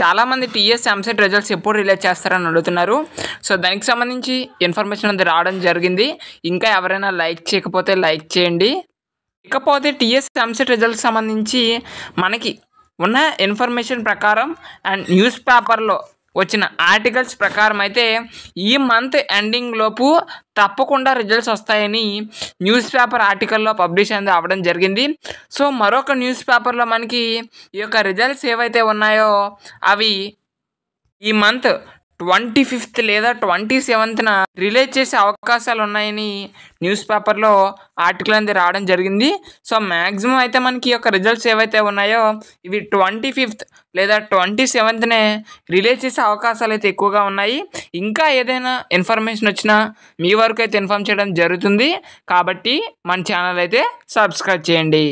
చాలామంది TS EAMCET results ఎప్పుడు release చేస్తారని అడుగుతున్నారు సో దానికి సంబంధించి ఇన్ఫర్మేషన్ అది రావడం జరిగింది ఇంకా ఎవరైనా లైక్ చేయకపోతే లైక్ చేయండి ఇకపోతే టీఎస్ ఎంసెట్ రిజల్ట్స్ సంబంధించి మనకి ఉన్న ఇన్ఫర్మేషన్ ప్రకారం అండ్ న్యూస్ పేపర్లో వచ్చిన ఆర్టికల్స్ ప్రకారం అయితే ఈ మంత్ ఎండింగ్ లోపు తప్పకుండా రిజల్ట్స్ వస్తాయని న్యూస్ పేపర్ ఆర్టికల్లో పబ్లిష్ అయింది అవ్వడం జరిగింది సో మరొక న్యూస్ పేపర్లో మనకి ఈ యొక్క రిజల్ట్స్ ఏవైతే ఉన్నాయో అవి ఈ మంత్ ట్వంటీ ఫిఫ్త్ లేదా ట్వంటీ సెవెంత్న రిలీజ్ చేసే అవకాశాలు ఉన్నాయని న్యూస్ పేపర్లో ఆర్టికల్ అనేది రావడం జరిగింది సో మ్యాక్సిమం అయితే మనకి యొక్క రిజల్ట్స్ ఏవైతే ఉన్నాయో ఇవి ట్వంటీ ఫిఫ్త్ లేదా ట్వంటీ సెవెంత్నే రిలీజ్ చేసే అవకాశాలు అయితే ఎక్కువగా ఉన్నాయి ఇంకా ఏదైనా ఇన్ఫర్మేషన్ వచ్చినా మీ వరకు అయితే ఇన్ఫార్మ్ చేయడం జరుగుతుంది కాబట్టి మన ఛానల్ అయితే సబ్స్క్రైబ్ చేయండి